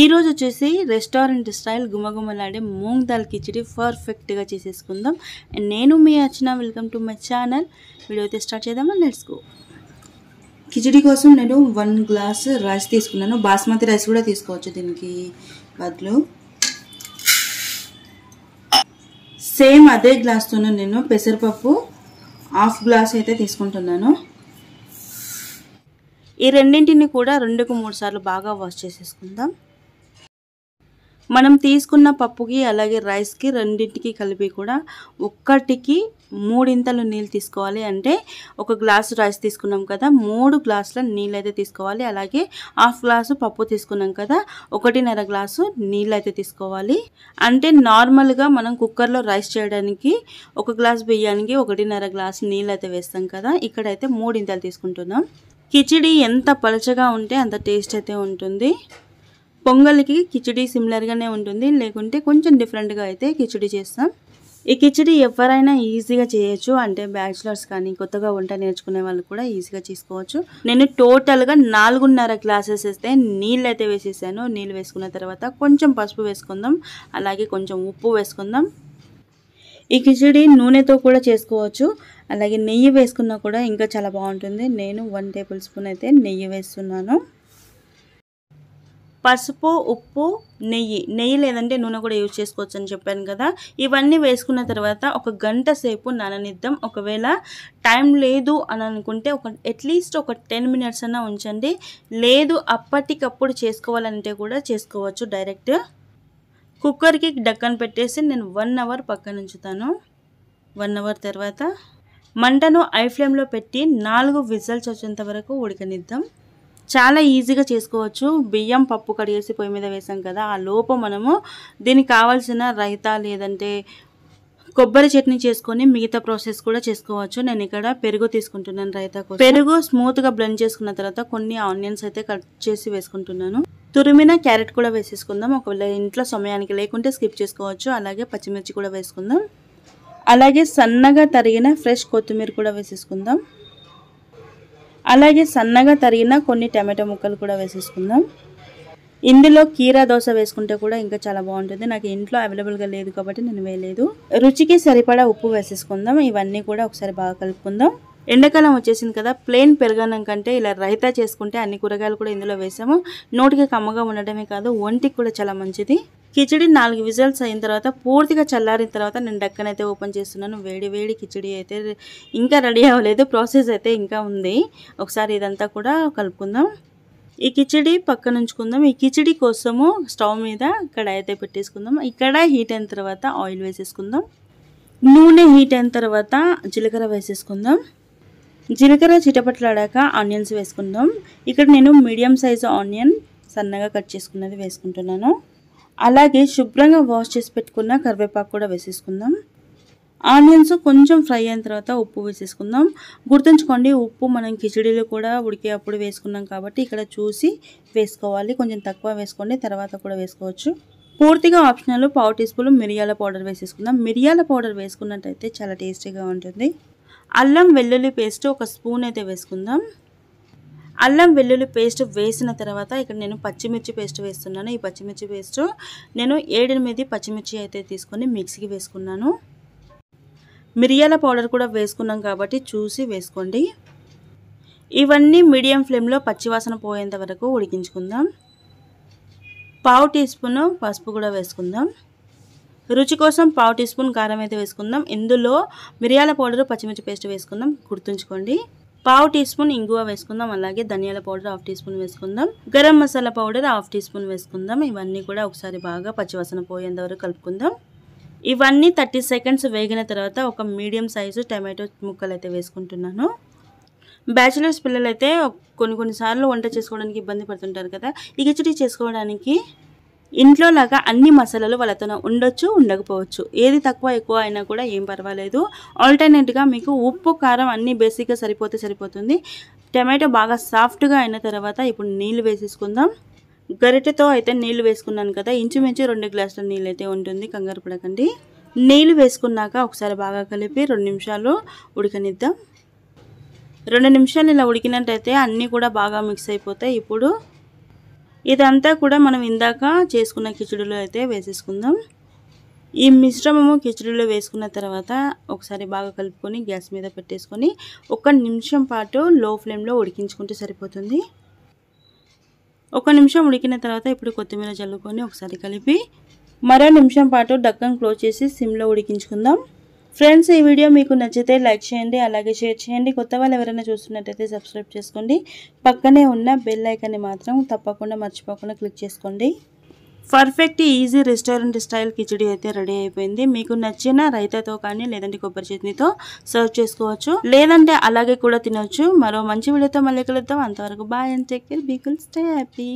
ఈరోజు వచ్చేసి restaurant style గుమగుమలాడే మూంగ్ దాల్ కిచడి పర్ఫెక్ట్గా చేసేసుకుందాం అండ్ నేను మీ అచ్చిన welcome to my channel video అయితే స్టార్ట్ చేద్దామా నేర్చుకో గో కిచడి కోసం నేను వన్ గ్లాస్ రైస్ తీసుకున్నాను బాస్మతి రైస్ కూడా తీసుకోవచ్చు దీనికి బదులు సేమ్ అదే గ్లాస్తోనే నేను పెసరపప్పు హాఫ్ గ్లాస్ అయితే తీసుకుంటున్నాను ఈ రెండింటిని కూడా రెండుకు మూడు సార్లు బాగా వాష్ చేసేసుకుందాం మనం తీసుకున్న పప్పుకి అలాగే రైస్కి రెండింటికి కలిపి కూడా ఒక్కటికి మూడింతలు నీళ్ళు తీసుకోవాలి అంటే ఒక గ్లాసు రైస్ తీసుకున్నాం కదా మూడు గ్లాసుల నీళ్ళు అయితే తీసుకోవాలి అలాగే హాఫ్ గ్లాసు పప్పు తీసుకున్నాం కదా ఒకటిన్నర గ్లాసు నీళ్ళు అయితే తీసుకోవాలి అంటే నార్మల్గా మనం కుక్కర్లో రైస్ చేయడానికి ఒక గ్లాస్ బియ్యానికి ఒకటిన్నర గ్లాసు నీళ్ళు అయితే వేస్తాం కదా ఇక్కడైతే మూడింతలు తీసుకుంటున్నాం కిచిడి ఎంత పలచగా ఉంటే అంత టేస్ట్ అయితే ఉంటుంది పొంగల్కి కిచడీ సిమిలర్గానే ఉంటుంది లేకుంటే కొంచెం డిఫరెంట్గా అయితే కిచడీ చేస్తాం ఈ కిచడీ ఎవరైనా ఈజీగా చేయొచ్చు అంటే బ్యాచిలర్స్ కానీ కొత్తగా వంట నేర్చుకునే వాళ్ళు కూడా ఈజీగా చేసుకోవచ్చు నేను టోటల్గా నాలుగున్నర గ్లాసెస్ వేస్తే నీళ్ళు అయితే వేసేసాను నీళ్ళు వేసుకున్న తర్వాత కొంచెం పసుపు వేసుకుందాం అలాగే కొంచెం ఉప్పు వేసుకుందాం ఈ కిచడీ నూనెతో కూడా చేసుకోవచ్చు అలాగే నెయ్యి వేసుకున్నా కూడా ఇంకా చాలా బాగుంటుంది నేను వన్ టేబుల్ స్పూన్ అయితే నెయ్యి వేస్తున్నాను పసుపు ఉప్పు నెయ్యి నెయ్యి లేదంటే నూనె కూడా యూజ్ చేసుకోవచ్చు అని చెప్పాను కదా ఇవన్నీ వేసుకున్న తర్వాత ఒక గంట సేపు నననిద్దాం ఒకవేళ టైం లేదు అని అనుకుంటే ఒక అట్లీస్ట్ ఒక టెన్ మినిట్స్ అన్నా ఉంచండి లేదు అప్పటికప్పుడు చేసుకోవాలంటే కూడా చేసుకోవచ్చు డైరెక్ట్ కుక్కర్కి డక్కన పెట్టేసి నేను వన్ అవర్ పక్కన ఉంచుతాను వన్ అవర్ తర్వాత మంటను ఐ ఫ్లేమ్లో పెట్టి నాలుగు విజల్స్ వచ్చేంత వరకు ఉడకనిద్దాం చాలా ఈజీగా చేసుకోవచ్చు బియ్యం పప్పు కడిగేసి పొయ్యి మీద వేసాం కదా ఆ లోపు మనము దీనికి కావాల్సిన రైతా లేదంటే కొబ్బరి చట్నీ చేసుకొని మిగతా ప్రాసెస్ కూడా చేసుకోవచ్చు నేను ఇక్కడ పెరుగు తీసుకుంటున్నాను రైతా కోసం పెరుగు స్మూత్గా బ్లెండ్ చేసుకున్న తర్వాత కొన్ని ఆనియన్స్ అయితే కట్ చేసి వేసుకుంటున్నాను తురిమిన క్యారెట్ కూడా వేసేసుకుందాం ఒకవేళ ఇంట్లో సమయానికి లేకుంటే స్కిప్ చేసుకోవచ్చు అలాగే పచ్చిమిర్చి కూడా వేసుకుందాం అలాగే సన్నగా తరిగిన ఫ్రెష్ కొత్తిమీర కూడా వేసేసుకుందాం అలాగే సన్నగా తరిగిన కొన్ని టమాటో ముక్కలు కూడా వేసేసుకుందాం ఇందులో కీరా దోశ వేసుకుంటే కూడా ఇంకా చాలా బాగుంటుంది నాకు ఇంట్లో అవైలబుల్గా లేదు కాబట్టి నేను వేయలేదు రుచికి సరిపడా ఉప్పు వేసేసుకుందాం ఇవన్నీ కూడా ఒకసారి బాగా కలుపుకుందాం ఎండాకాలం వచ్చేసింది కదా ప్లెయిన్ పెరగడం కంటే ఇలా రైతా చేసుకుంటే అన్ని కూరగాయలు కూడా ఇందులో వేసాము నోటికి కమ్మగా ఉండడమే కాదు ఒంటికి కూడా చాలా మంచిది కిచిడి నాలుగు విజిల్స్ అయిన తర్వాత పూర్తిగా చల్లారిన తర్వాత నేను డక్కనైతే అయితే ఓపెన్ చేస్తున్నాను వేడి వేడి కిచిడి అయితే ఇంకా రెడీ అవ్వలేదు ప్రాసెస్ అయితే ఇంకా ఉంది ఒకసారి ఇదంతా కూడా కలుపుకుందాం ఈ కిచిడి పక్కన ఉంచుకుందాం ఈ కిచిడి కోసము స్టవ్ మీద ఇక్కడ అయితే పెట్టేసుకుందాం ఇక్కడ హీట్ అయిన తర్వాత ఆయిల్ వేసేసుకుందాం నూనె హీట్ అయిన తర్వాత జీలకర్ర వేసేసుకుందాం జీలకర్ర చిటపట్లాడాక ఆనియన్స్ వేసుకుందాం ఇక్కడ నేను మీడియం సైజు ఆనియన్ సన్నగా కట్ చేసుకున్నది వేసుకుంటున్నాను అలాగే శుభ్రంగా వాష్ చేసి పెట్టుకున్న కరివేపాకు కూడా వేసేసుకుందాం ఆనియన్స్ కొంచెం ఫ్రై అయిన తర్వాత ఉప్పు వేసేసుకుందాం గుర్తుంచుకోండి ఉప్పు మనం కిచడీలు కూడా ఉడికే అప్పుడు వేసుకున్నాం కాబట్టి ఇక్కడ చూసి వేసుకోవాలి కొంచెం తక్కువ వేసుకోండి తర్వాత కూడా వేసుకోవచ్చు పూర్తిగా ఆప్షనల్ పావు టీ స్పూన్ మిరియాల పౌడర్ వేసేసుకుందాం మిరియాల పౌడర్ వేసుకున్నట్టయితే చాలా టేస్టీగా ఉంటుంది అల్లం వెల్లుల్లి పేస్ట్ ఒక స్పూన్ అయితే వేసుకుందాం అల్లం వెల్లుల్లి పేస్ట్ వేసిన తర్వాత ఇక్కడ నేను పచ్చిమిర్చి పేస్ట్ వేస్తున్నాను ఈ పచ్చిమిర్చి పేస్ట్ నేను ఏడెనిమిది పచ్చిమిర్చి అయితే తీసుకొని మిక్సీకి వేసుకున్నాను మిరియాల పౌడర్ కూడా వేసుకున్నాం కాబట్టి చూసి వేసుకోండి ఇవన్నీ మీడియం ఫ్లేమ్లో పచ్చివాసన పోయేంత వరకు ఉడికించుకుందాం పావు టీ స్పూన్ పసుపు కూడా వేసుకుందాం రుచి కోసం పావు టీ స్పూన్ కారం అయితే వేసుకుందాం ఇందులో మిరియాల పౌడర్ పచ్చిమిర్చి పేస్ట్ వేసుకుందాం గుర్తుంచుకోండి పావు టీ స్పూన్ ఇంగువ వేసుకుందాం అలాగే ధనియాల పౌడర్ హాఫ్ టీ స్పూన్ వేసుకుందాం garam masala powder half teaspoon వేసుకుందాం ఇవన్నీ కూడా ఒకసారి బాగా పచ్చివాసన పోయేంత వరకు కలుపుకుందాం ఇవన్నీ థర్టీ సెకండ్స్ వేగిన తర్వాత ఒక మీడియం సైజు టమాటో ముక్కలు అయితే వేసుకుంటున్నాను బ్యాచిలర్స్ పిల్లలైతే కొన్ని కొన్నిసార్లు వంట చేసుకోవడానికి ఇబ్బంది పడుతుంటారు కదా ఈ కిచడీ చేసుకోవడానికి ఇంట్లో లాగా అన్ని మసాలాలు వాళ్ళతో ఉండొచ్చు ఉండకపోవచ్చు ఏది తక్కువ ఎక్కువ అయినా కూడా ఏం పర్వాలేదు ఆల్టర్నేట్గా మీకు ఉప్పు కారం అన్నీ బేసిక్గా సరిపోతే సరిపోతుంది టమాటో బాగా సాఫ్ట్గా అయిన తర్వాత ఇప్పుడు నీళ్ళు వేసేసుకుందాం గరిటెతో అయితే నీళ్ళు వేసుకున్నాను కదా ఇంచుమించు రెండు గ్లాసుల నీళ్ళు అయితే ఉంటుంది కంగారు పడకండి నీళ్ళు వేసుకున్నాక ఒకసారి బాగా కలిపి రెండు నిమిషాలు ఉడకనిద్దాం రెండు నిమిషాలు ఇలా ఉడికినట్టయితే అన్నీ కూడా బాగా మిక్స్ అయిపోతాయి ఇప్పుడు ఇదంతా కూడా మనం ఇందాక చేసుకున్న కిచడీలో అయితే వేసేసుకుందాం ఈ మిశ్రమము కిచడీలో వేసుకున్న తర్వాత ఒకసారి బాగా కలుపుకొని గ్యాస్ మీద పెట్టేసుకొని ఒక నిమిషం పాటు లో ఫ్లేమ్లో ఉడికించుకుంటే సరిపోతుంది ఒక నిమిషం ఉడికిన తర్వాత ఇప్పుడు కొత్తిమీర చల్లుకొని ఒకసారి కలిపి మరో నిమిషం పాటు డక్కన్ క్లోజ్ చేసి సిమ్లో ఉడికించుకుందాం ఫ్రెండ్స్ ఈ వీడియో మీకు నచ్చితే లైక్ చేయండి అలాగే షేర్ చేయండి కొత్త వాళ్ళు ఎవరైనా చూస్తున్నట్టయితే సబ్స్క్రైబ్ చేసుకోండి పక్కనే ఉన్న బెల్ ఐకాన్ని మాత్రం తప్పకుండా మర్చిపోకుండా క్లిక్ చేసుకోండి perfect easy restaurant style khichdi అయితే రెడీ అయిపోయింది మీకు నచ్చిన రైతాతో కానీ లేదంటే కొబ్బరి చట్నీతో సర్వ్ చేసుకోవచ్చు లేదంటే అలాగే కూడా తినవచ్చు మరో మంచి వీడియోతో మళ్ళీ కలుద్దాం అంతవరకు bye and take care be cool stay happy